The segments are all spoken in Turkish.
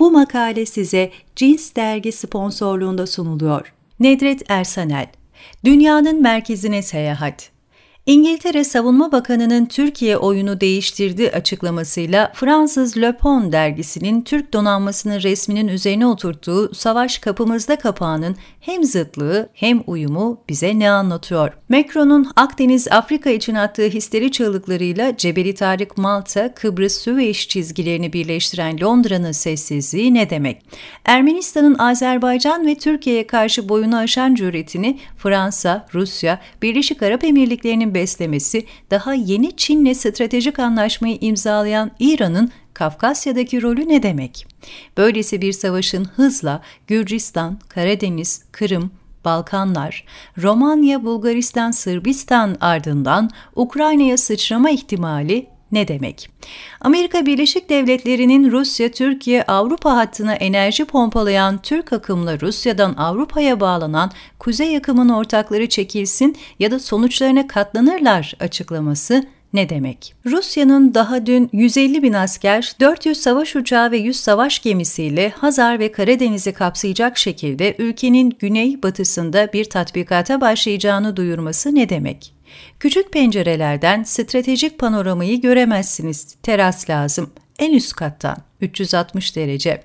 Bu makale size Cins Dergi sponsorluğunda sunuluyor. Nedret Ersanel Dünyanın Merkezine Seyahat İngiltere Savunma Bakanı'nın Türkiye oyunu değiştirdi açıklamasıyla Fransız Le Pon dergisinin Türk donanmasının resminin üzerine oturttuğu Savaş Kapımızda kapağının hem zıtlığı hem uyumu bize ne anlatıyor? Macron'un Akdeniz Afrika için attığı histeri çığlıklarıyla Cebeli Tarık Malta, Kıbrıs Süveyş çizgilerini birleştiren Londra'nın sessizliği ne demek? Ermenistan'ın Azerbaycan ve Türkiye'ye karşı boyunu aşan cüretini Fransa, Rusya, Birleşik Arap Emirlikleri'nin beslemesi daha yeni Çin'le stratejik anlaşmayı imzalayan İran'ın Kafkasya'daki rolü ne demek? Böylesi bir savaşın hızla Gürcistan, Karadeniz, Kırım, Balkanlar, Romanya, Bulgaristan, Sırbistan ardından Ukrayna'ya sıçrama ihtimali ne demek? Amerika Birleşik Devletleri'nin Rusya-Türkiye-Avrupa hattına enerji pompalayan Türk akımla Rusya'dan Avrupa'ya bağlanan kuzey akımın ortakları çekilsin ya da sonuçlarına katlanırlar açıklaması ne demek? Rusya'nın daha dün 150 bin asker, 400 savaş uçağı ve 100 savaş gemisiyle Hazar ve Karadeniz'i kapsayacak şekilde ülkenin güney-batısında bir tatbikata başlayacağını duyurması ne demek? Küçük pencerelerden stratejik panoramayı göremezsiniz. Teras lazım. En üst kattan. 360 derece.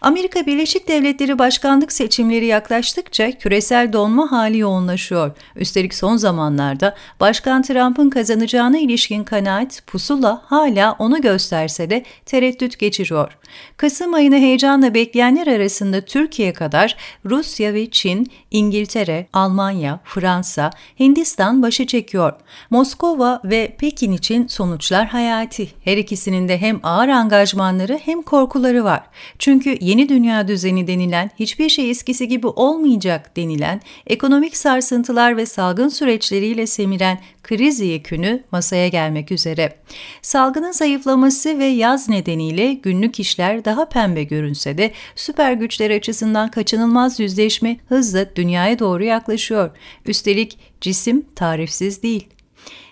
Amerika Birleşik Devletleri başkanlık seçimleri yaklaştıkça küresel donma hali yoğunlaşıyor. Üstelik son zamanlarda Başkan Trump'ın kazanacağına ilişkin kanaat pusula hala onu gösterse de tereddüt geçiriyor. Kasım ayını heyecanla bekleyenler arasında Türkiye kadar Rusya ve Çin, İngiltere, Almanya, Fransa, Hindistan başı çekiyor. Moskova ve Pekin için sonuçlar hayati. Her ikisinin de hem ağır angajmanları hem korkuları var. Çünkü yeni dünya düzeni denilen, hiçbir şey eskisi gibi olmayacak denilen, ekonomik sarsıntılar ve salgın süreçleriyle semiren kriz yekünü masaya gelmek üzere. Salgının zayıflaması ve yaz nedeniyle günlük işler daha pembe görünse de süper güçler açısından kaçınılmaz yüzleşme hızla dünyaya doğru yaklaşıyor. Üstelik cisim tarifsiz değil.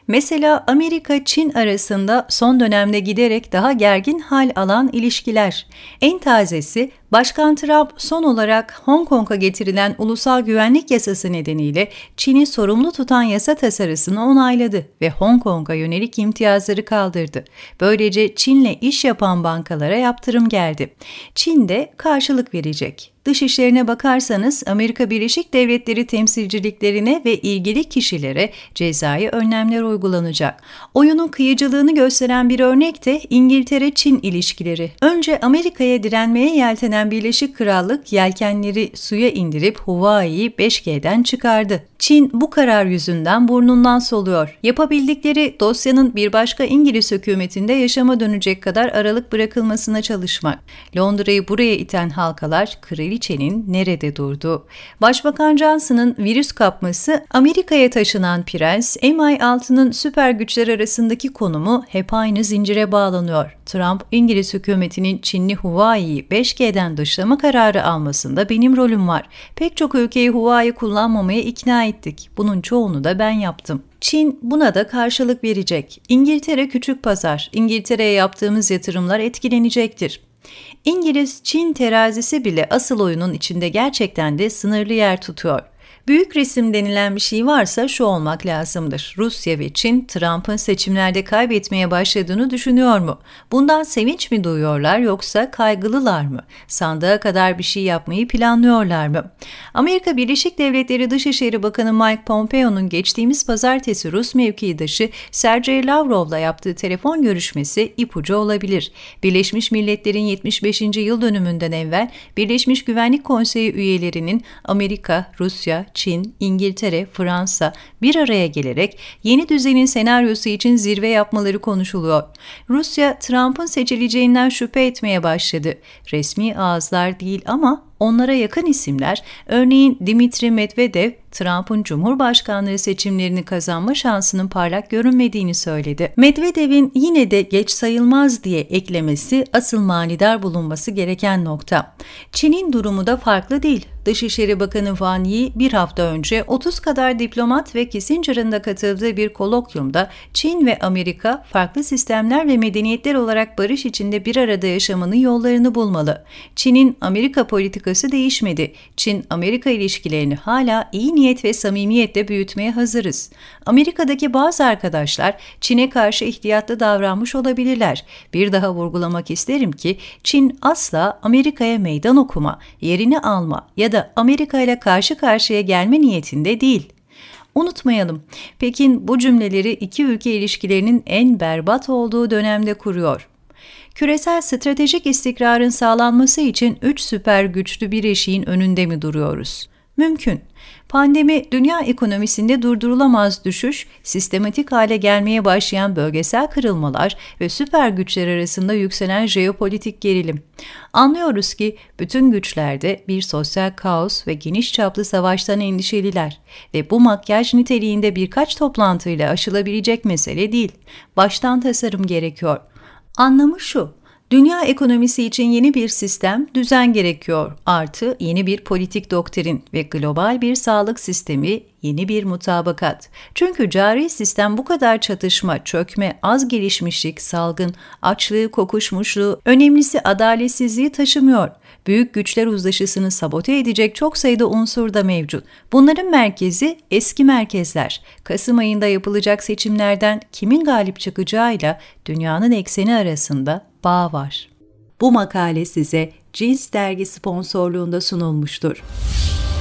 Mesela Amerika-Çin arasında son dönemde giderek daha gergin hal alan ilişkiler. En tazesi Başkan Trump son olarak Hong Kong'a getirilen ulusal güvenlik yasası nedeniyle Çin'i sorumlu tutan yasa tasarısını onayladı ve Hong Kong'a yönelik imtiyazları kaldırdı. Böylece Çin'le iş yapan bankalara yaptırım geldi. Çin de karşılık verecek. Dışişlerine bakarsanız Amerika Birleşik Devletleri temsilciliklerine ve ilgili kişilere cezai önlemler uygulanacak. Oyunun kıyıcılığını gösteren bir örnek de İngiltere-Çin ilişkileri. Önce Amerika'ya direnmeye yeltenen dönem Birleşik Krallık yelkenleri suya indirip Hawaii'yi 5G'den çıkardı. Çin bu karar yüzünden burnundan soluyor. Yapabildikleri dosyanın bir başka İngiliz hükümetinde yaşama dönecek kadar aralık bırakılmasına çalışmak. Londra'yı buraya iten halkalar kraliçenin nerede durdu? Başbakan Johnson'ın virüs kapması, Amerika'ya taşınan prens, MI6'nın süper güçler arasındaki konumu hep aynı zincire bağlanıyor. Trump, İngiliz hükümetinin Çinli Huawei'yi 5G'den tamamen dışlama kararı almasında benim rolüm var. Pek çok ülkeyi Huawei kullanmamaya ikna ettik. Bunun çoğunu da ben yaptım. Çin buna da karşılık verecek. İngiltere küçük pazar. İngiltere'ye yaptığımız yatırımlar etkilenecektir. İngiliz-Çin terazisi bile asıl oyunun içinde gerçekten de sınırlı yer tutuyor.'' Büyük resim denilen bir şey varsa şu olmak lazımdır. Rusya ve Çin Trump'ın seçimlerde kaybetmeye başladığını düşünüyor mu? Bundan sevinç mi duyuyorlar yoksa kaygılılar mı? Sandığa kadar bir şey yapmayı planlıyorlar mı? Amerika Birleşik Devletleri Dışişleri Bakanı Mike Pompeo'nun geçtiğimiz pazartesi Rus mevkidaşı Sergey Lavrov'la yaptığı telefon görüşmesi ipucu olabilir. Birleşmiş Milletler'in 75. yıl dönümünden evvel Birleşmiş Güvenlik Konseyi üyelerinin Amerika, Rusya, Çin, İngiltere, Fransa bir araya gelerek yeni düzenin senaryosu için zirve yapmaları konuşuluyor. Rusya, Trump'ın seçileceğinden şüphe etmeye başladı. Resmi ağızlar değil ama Onlara yakın isimler, örneğin Dimitri Medvedev, Trump'ın Cumhurbaşkanlığı seçimlerini kazanma şansının parlak görünmediğini söyledi. Medvedev'in yine de geç sayılmaz diye eklemesi asıl manidar bulunması gereken nokta. Çin'in durumu da farklı değil. Dışişleri Bakanı Wang Yi bir hafta önce 30 kadar diplomat ve Kissinger'ın da katıldığı bir kolokyumda Çin ve Amerika farklı sistemler ve medeniyetler olarak barış içinde bir arada yaşamanın yollarını bulmalı. Çin'in Amerika politikası politikası değişmedi. Çin-Amerika ilişkilerini hala iyi niyet ve samimiyetle büyütmeye hazırız. Amerika'daki bazı arkadaşlar Çin'e karşı ihtiyatlı davranmış olabilirler. Bir daha vurgulamak isterim ki Çin asla Amerika'ya meydan okuma, yerini alma ya da Amerika ile karşı karşıya gelme niyetinde değil. Unutmayalım, Pekin bu cümleleri iki ülke ilişkilerinin en berbat olduğu dönemde kuruyor. Küresel stratejik istikrarın sağlanması için üç süper güçlü bir eşiğin önünde mi duruyoruz? Mümkün. Pandemi, dünya ekonomisinde durdurulamaz düşüş, sistematik hale gelmeye başlayan bölgesel kırılmalar ve süper güçler arasında yükselen jeopolitik gerilim. Anlıyoruz ki bütün güçlerde bir sosyal kaos ve geniş çaplı savaştan endişeliler ve bu makyaj niteliğinde birkaç toplantıyla aşılabilecek mesele değil. Baştan tasarım gerekiyor. Anlamı şu, dünya ekonomisi için yeni bir sistem, düzen gerekiyor. Artı yeni bir politik doktrin ve global bir sağlık sistemi yeni bir mutabakat. Çünkü cari sistem bu kadar çatışma, çökme, az gelişmişlik, salgın, açlığı, kokuşmuşluğu, önemlisi adaletsizliği taşımıyor. Büyük güçler uzlaşısını sabote edecek çok sayıda unsur da mevcut. Bunların merkezi eski merkezler. Kasım ayında yapılacak seçimlerden kimin galip çıkacağıyla dünyanın ekseni arasında bağ var. Bu makale size Cins dergi sponsorluğunda sunulmuştur.